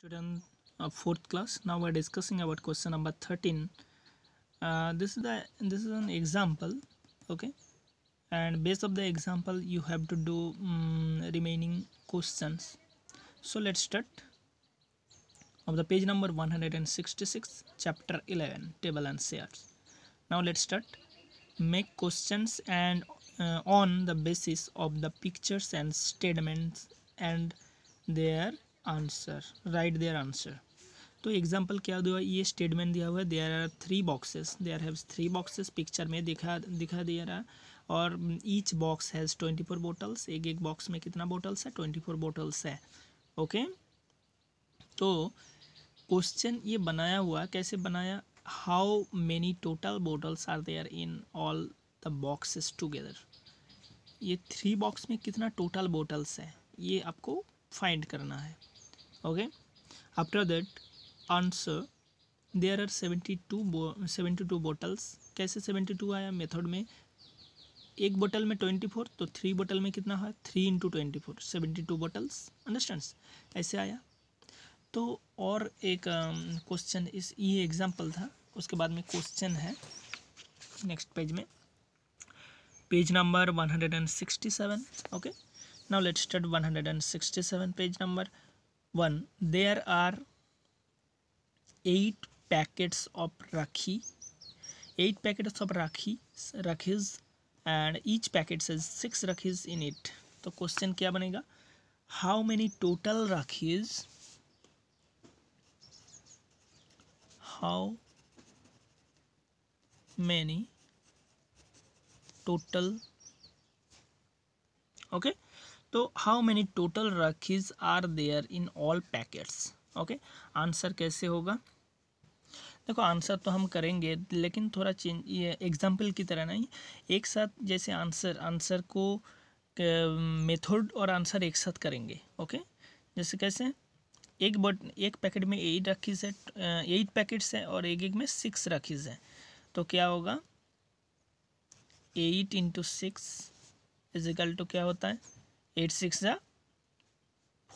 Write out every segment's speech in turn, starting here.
student of fourth class now we're discussing about question number 13 uh, this is the this is an example okay and based of the example you have to do um, remaining questions so let's start of the page number 166 chapter 11 table and shares now let's start make questions and uh, on the basis of the pictures and statements and their answer right their answer तो example क्या हुआ ये statement दिया हुआ है there are three boxes there have three boxes picture में दिखा दिखा दिया रहा और each box has twenty four bottles एक एक बॉक्स में कितना बोटल्स है ट्वेंटी फोर बोटल्स है ओके तो क्वेश्चन ये बनाया हुआ कैसे बनाया how many total bottles are there in all the boxes together ये थ्री बॉक्स में कितना टोटल बोटल्स है ये आपको फाइंड करना है okay after that answer there are 72 two seventy two bottles कैसे सेवेंटी टू आया मेथड में एक बोतल में ट्वेंटी फोर तो थ्री बोतल में कितना है three into twenty four seventy two bottles understand ऐसे आया तो और एक क्वेश्चन um, इस ये एग्जाम्पल था उसके बाद में क्वेश्चन है नेक्स्ट पेज में page number one hundred and sixty seven okay now let start one hundred and sixty seven page number one there are eight packets of rakhi eight packets of rakhi rakhis and each packet is six rakhis in it तो question क्या बनेगा how many total rakhis how many total okay तो how many total rakhis are there in all packets okay answer कैसे होगा देखो answer तो हम करेंगे लेकिन थोड़ा चेंज ये एग्जाम्पल की तरह नहीं एक साथ जैसे आंसर आंसर को मेथड और आंसर एक साथ करेंगे ओके जैसे कैसे एक बट एक पैकेट में एट राखीज है एट पैकेट्स हैं और एक एक में सिक्स राखीज हैं तो क्या होगा eight into six equal to क्या होता है एट सिक्स ज़ा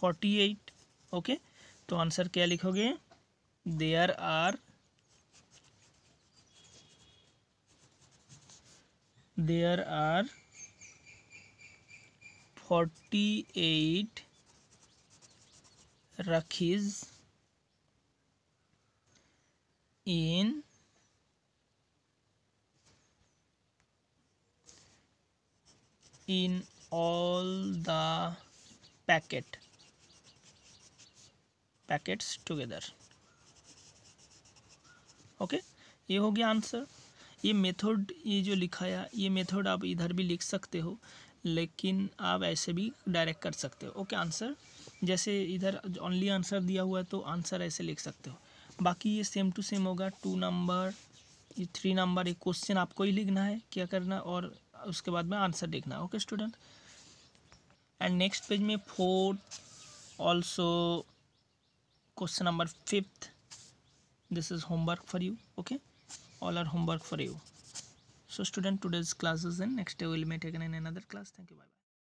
फोर्टी एट ओके तो आंसर क्या लिखोगे there are there are forty eight rakhis in in all the packet packets together okay okay? ये हो गया आंसर ये मेथड ये जो लिखा है ये मेथड आप इधर भी लिख सकते हो लेकिन आप ऐसे भी डायरेक्ट कर सकते हो ओके okay, आंसर जैसे इधर ओनली आंसर दिया हुआ है तो आंसर ऐसे लिख सकते हो बाकी ये सेम टू सेम होगा टू नंबर ये थ्री नंबर एक क्वेश्चन आपको ही लिखना है क्या करना और उसके बाद में आंसर देखना okay student and next page में fourth also question number fifth this is homework for you okay all are homework for you so student today's classes and next day will may taken in another class thank you bye